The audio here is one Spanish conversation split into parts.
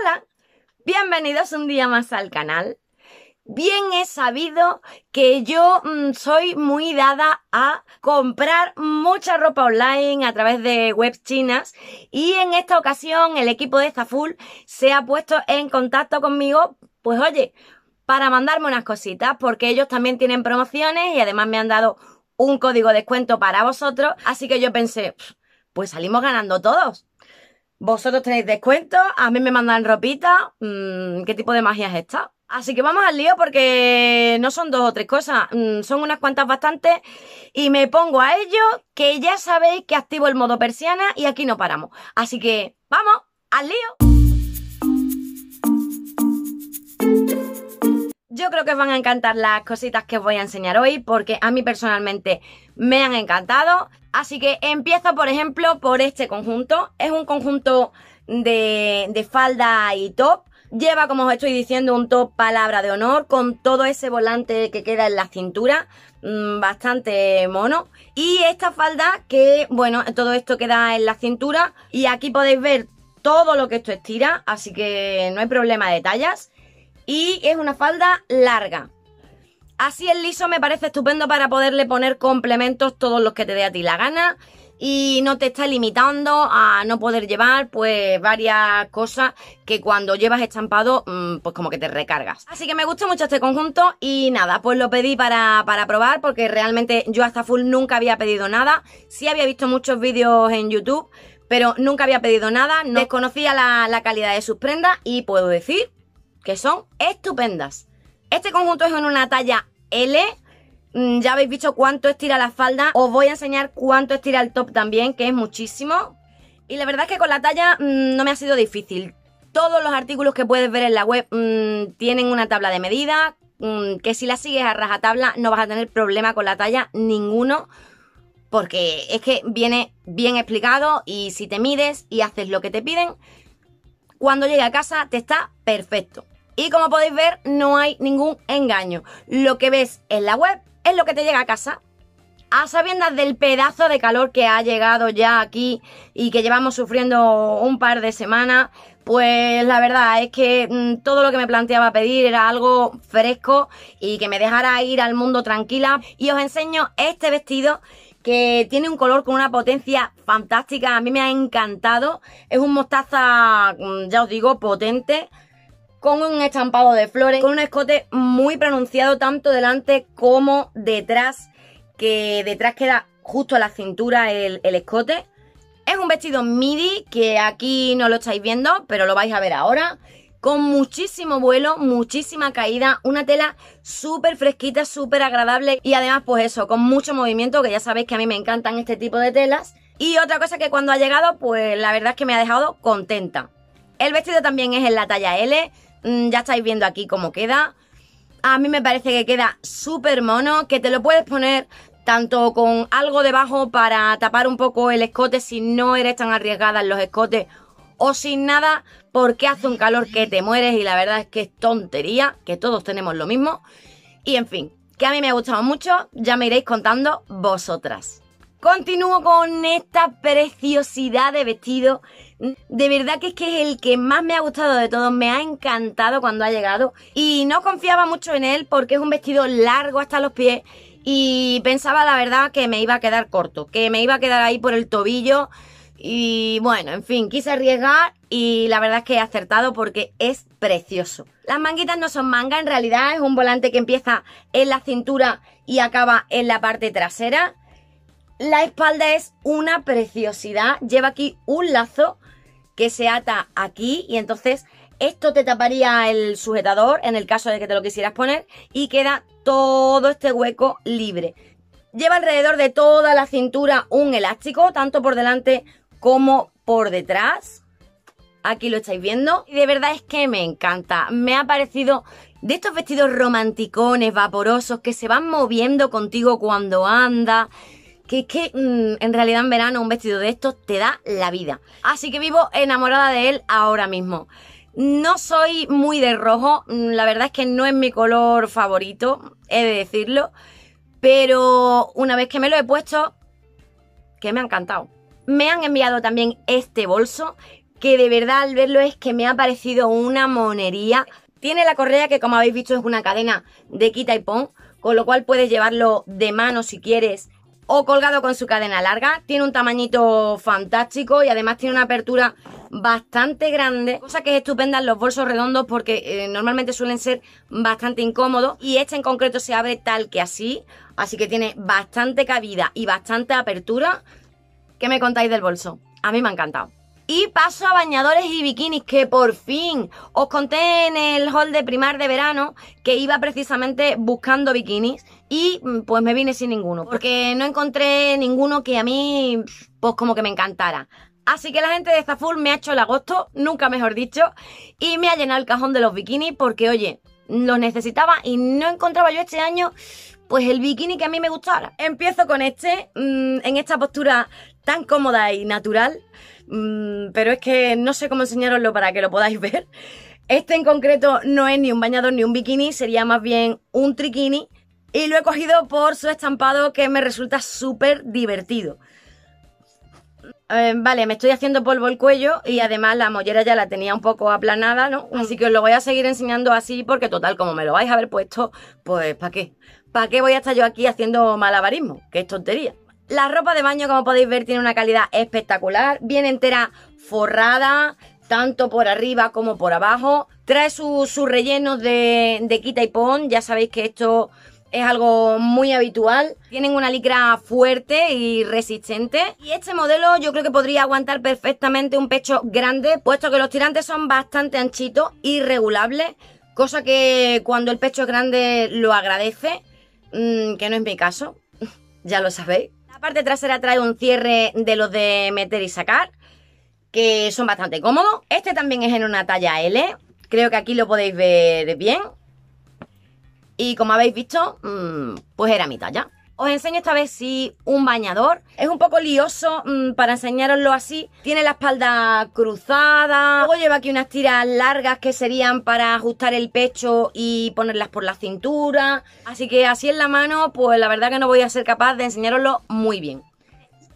Hola, bienvenidos un día más al canal. Bien he sabido que yo mm, soy muy dada a comprar mucha ropa online a través de webs chinas y en esta ocasión el equipo de Zaful se ha puesto en contacto conmigo, pues oye, para mandarme unas cositas porque ellos también tienen promociones y además me han dado un código de descuento para vosotros, así que yo pensé, pues salimos ganando todos. Vosotros tenéis descuento, a mí me mandan ropita. Mm, ¿Qué tipo de magia es esta? Así que vamos al lío porque no son dos o tres cosas, mm, son unas cuantas bastantes y me pongo a ello que ya sabéis que activo el modo persiana y aquí no paramos. Así que vamos al lío. Yo creo que os van a encantar las cositas que os voy a enseñar hoy porque a mí personalmente me han encantado. Así que empiezo, por ejemplo, por este conjunto. Es un conjunto de, de falda y top. Lleva, como os estoy diciendo, un top palabra de honor con todo ese volante que queda en la cintura, mm, bastante mono. Y esta falda que, bueno, todo esto queda en la cintura y aquí podéis ver todo lo que esto estira, así que no hay problema de tallas y es una falda larga. Así el liso me parece estupendo para poderle poner complementos todos los que te dé a ti la gana y no te está limitando a no poder llevar pues varias cosas que cuando llevas estampado mm, pues como que te recargas. Así que me gusta mucho este conjunto y nada, pues lo pedí para, probar porque realmente yo hasta full nunca había pedido nada. Sí había visto muchos vídeos en YouTube, pero nunca había pedido nada, no desconocía la, la calidad de sus prendas y puedo decir que son estupendas. Este conjunto es en una talla L. Mm, ya habéis visto cuánto estira la falda. Os voy a enseñar cuánto estira el top también, que es muchísimo. Y la verdad es que con la talla mm, no me ha sido difícil. Todos los artículos que puedes ver en la web mm, tienen una tabla de medida, que si la sigues a rajatabla no vas a tener problema con la talla ninguno, porque es que viene bien explicado y si te mides y haces lo que te piden, cuando llegue a casa te está perfecto. Y como podéis ver, no hay ningún engaño. Lo que ves en la web es lo que te llega a casa. A sabiendas del pedazo de calor que ha llegado ya aquí y que llevamos sufriendo un par de semanas, pues la verdad es que mm, todo lo que me planteaba pedir era algo fresco y que me dejara ir al mundo tranquila. Y os enseño este vestido que tiene un color con una potencia fantástica. A mí me ha encantado. Es un mostaza, mm, ya os digo, potente con un estampado de flores, con un escote muy pronunciado tanto delante como detrás, que detrás queda justo a la cintura el, el escote. Es un vestido midi que aquí no lo estáis viendo, pero lo vais a ver ahora con muchísimo vuelo, muchísima caída, una tela súper fresquita, súper agradable y además pues eso, con mucho movimiento, que ya sabéis que a mí me encantan este tipo de telas. Y otra cosa que cuando ha llegado, pues la verdad es que me ha dejado contenta. El vestido también es en la talla L, Mm, ya estáis viendo aquí cómo queda. A mí me parece que queda súper mono, que te lo puedes poner tanto con algo debajo para tapar un poco el escote si no eres tan arriesgada en los escotes o sin nada porque hace un calor que te mueres y la verdad es que es tontería, que todos tenemos lo mismo. Y en fin, que a mí me ha gustado mucho, ya me iréis contando vosotras. Continúo con esta preciosidad de vestido de verdad que es que es el que más me ha gustado de todos, me ha encantado cuando ha llegado y no confiaba mucho en él porque es un vestido largo hasta los pies y pensaba la verdad que me iba a quedar corto, que me iba a quedar ahí por el tobillo y bueno, en fin, quise arriesgar y la verdad es que he acertado porque es precioso. Las manguitas no son manga, en realidad es un volante que empieza en la cintura y acaba en la parte trasera. La espalda es una preciosidad, lleva aquí un lazo que se ata aquí y entonces esto te taparía el sujetador en el caso de que te lo quisieras poner y queda todo este hueco libre. Lleva alrededor de toda la cintura un elástico, tanto por delante como por detrás. Aquí lo estáis viendo. Y de verdad es que me encanta. Me ha parecido de estos vestidos romanticones, vaporosos, que se van moviendo contigo cuando anda que es que mm, en realidad en verano un vestido de estos te da la vida. Así que vivo enamorada de él ahora mismo. No soy muy de rojo, mm, la verdad es que no es mi color favorito, he de decirlo, pero una vez que me lo he puesto, que me ha encantado. Me han enviado también este bolso, que de verdad al verlo es que me ha parecido una monería. Tiene la correa que como habéis visto es una cadena de quita y pon, con lo cual puedes llevarlo de mano si quieres o colgado con su cadena larga. Tiene un tamañito fantástico y además tiene una apertura bastante grande, cosa que es estupenda en los bolsos redondos porque eh, normalmente suelen ser bastante incómodos y este en concreto se abre tal que así, así que tiene bastante cabida y bastante apertura. ¿Qué me contáis del bolso? A mí me ha encantado. Y paso a bañadores y bikinis, que por fin os conté en el haul de primar de verano que iba precisamente buscando bikinis y mm, pues me vine sin ninguno, porque no encontré ninguno que a mí, pues como que me encantara. Así que la gente de Zaful me ha hecho el agosto, nunca mejor dicho, y me ha llenado el cajón de los bikinis porque, oye, los necesitaba y no encontraba yo este año pues el bikini que a mí me gustara. Empiezo con este, mm, en esta postura tan cómoda y natural, mm, pero es que no sé cómo enseñaroslo para que lo podáis ver. Este en concreto no es ni un bañador ni un bikini, sería más bien un trikini, y lo he cogido por su estampado que me resulta súper divertido. Eh, vale, me estoy haciendo polvo el cuello y además la mollera ya la tenía un poco aplanada, ¿no? Ah. Así que os lo voy a seguir enseñando así porque total, como me lo vais a haber puesto, pues ¿para qué? ¿Para qué voy a estar yo aquí haciendo malabarismo? ¡Qué tontería. La ropa de baño, como podéis ver, tiene una calidad espectacular, Viene entera forrada, tanto por arriba como por abajo. Trae sus su rellenos de, de quita y pon, ya sabéis que esto es algo muy habitual. Tienen una licra fuerte y resistente. Y este modelo yo creo que podría aguantar perfectamente un pecho grande, puesto que los tirantes son bastante anchitos y regulables, cosa que cuando el pecho es grande lo agradece, mm, que no es mi caso, ya lo sabéis. La parte trasera trae un cierre de los de meter y sacar, que son bastante cómodos. Este también es en una talla L, creo que aquí lo podéis ver bien. Y como habéis visto, mm, pues era mi talla. Os enseño esta vez sí un bañador. Es un poco lioso mm, para enseñaroslo así. Tiene la espalda cruzada. Luego lleva aquí unas tiras largas que serían para ajustar el pecho y ponerlas por la cintura. Así que así en la mano, pues la verdad que no voy a ser capaz de enseñároslo muy bien.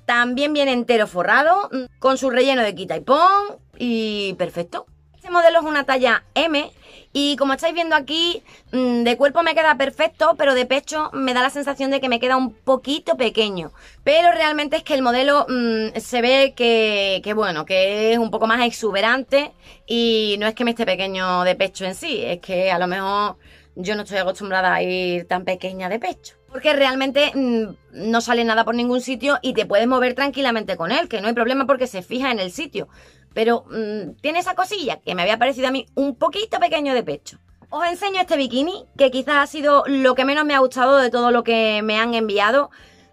También viene entero forrado, mm, con su relleno de quita y pon. Y perfecto modelo es una talla M y como estáis viendo aquí, mm, de cuerpo me queda perfecto, pero de pecho me da la sensación de que me queda un poquito pequeño. Pero realmente es que el modelo mm, se ve que, bueno, que es un poco más exuberante y no es que me esté pequeño de pecho en sí, es que a lo mejor yo no estoy acostumbrada a ir tan pequeña de pecho. Porque realmente mm, no sale nada por ningún sitio y te puedes mover tranquilamente con él, que no hay problema porque se fija en el sitio pero mm, tiene esa cosilla que me había parecido a mí un poquito pequeño de pecho. Os enseño este bikini, que quizás ha sido lo que menos me ha gustado de todo lo que me han enviado.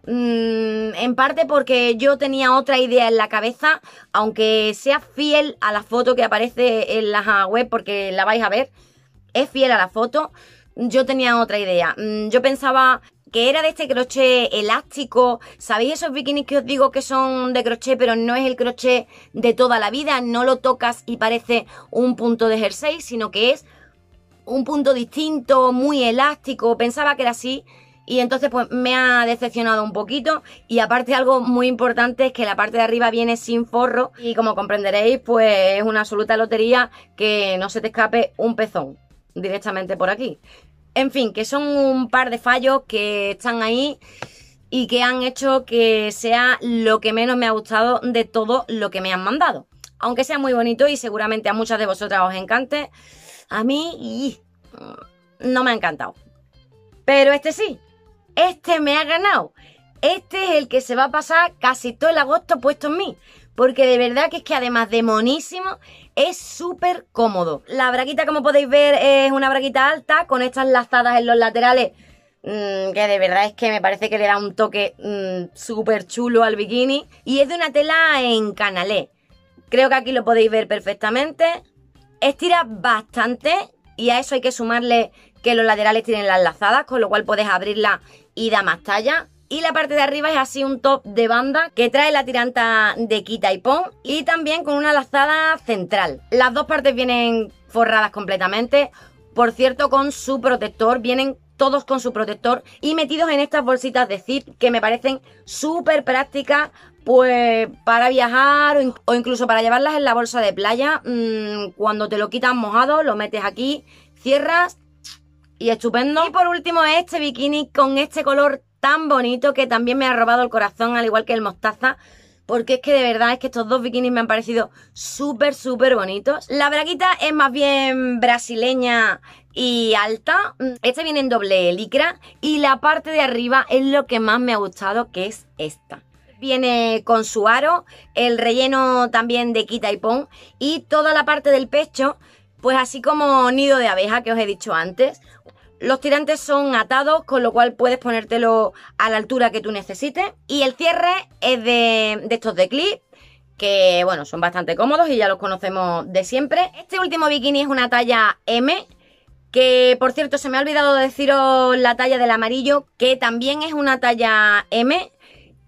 Mm, en parte porque yo tenía otra idea en la cabeza, aunque sea fiel a la foto que aparece en la web, porque la vais a ver, es fiel a la foto, yo tenía otra idea. Mm, yo pensaba que era de este crochet elástico. ¿Sabéis esos bikinis que os digo que son de crochet, pero no es el crochet de toda la vida? No lo tocas y parece un punto de jersey, sino que es un punto distinto, muy elástico. Pensaba que era así. Y entonces pues me ha decepcionado un poquito y aparte algo muy importante es que la parte de arriba viene sin forro y como comprenderéis pues es una absoluta lotería que no se te escape un pezón directamente por aquí. En fin, que son un par de fallos que están ahí y que han hecho que sea lo que menos me ha gustado de todo lo que me han mandado. Aunque sea muy bonito y seguramente a muchas de vosotras os encante, a mí mm, no me ha encantado. Pero este sí, este me ha ganado. Este es el que se va a pasar casi todo el agosto puesto en mí. Porque de verdad que es que además de monísimo, es súper cómodo. La braguita, como podéis ver, es una braguita alta con estas lazadas en los laterales mm, que de verdad es que me parece que le da un toque mm, súper chulo al bikini. Y es de una tela en canalé. Creo que aquí lo podéis ver perfectamente. Estira bastante y a eso hay que sumarle que los laterales tienen las lazadas, con lo cual puedes abrirla y da más talla y la parte de arriba es así un top de banda que trae la tiranta de quita y pon y también con una lazada central. Las dos partes vienen forradas completamente, por cierto con su protector, vienen todos con su protector y metidos en estas bolsitas de zip que me parecen súper prácticas pues para viajar o incluso para llevarlas en la bolsa de playa, mm, cuando te lo quitas mojado, lo metes aquí, cierras y estupendo. Y por último este bikini con este color tan bonito que también me ha robado el corazón, al igual que el mostaza. Porque es que de verdad es que estos dos bikinis me han parecido súper, súper bonitos. La braguita es más bien brasileña y alta. Este viene en doble licra. Y la parte de arriba es lo que más me ha gustado, que es esta viene con su aro, el relleno también de quita y pon y toda la parte del pecho, pues así como nido de abeja que os he dicho antes. Los tirantes son atados, con lo cual puedes ponértelo a la altura que tú necesites. Y el cierre es de, estos de clip, que bueno, son bastante cómodos y ya los conocemos de siempre. Este último bikini es una talla M, que por cierto se me ha olvidado deciros la talla del amarillo, que también es una talla M,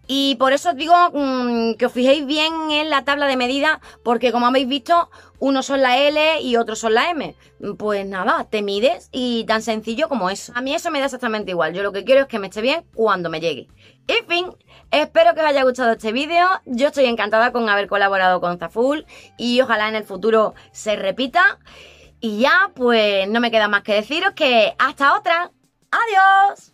y por eso os digo mm, que os fijéis bien en la tabla de medida, porque como habéis visto, unos son la L y otros son la M. Pues nada, te mides y tan sencillo como eso. A mí eso me da exactamente igual. Yo lo que quiero es que me esté bien cuando me llegue. En fin, espero que os haya gustado este vídeo. Yo estoy encantada con haber colaborado con Zaful y ojalá en el futuro se repita. Y ya, pues no me queda más que deciros que hasta otra. ¡Adiós!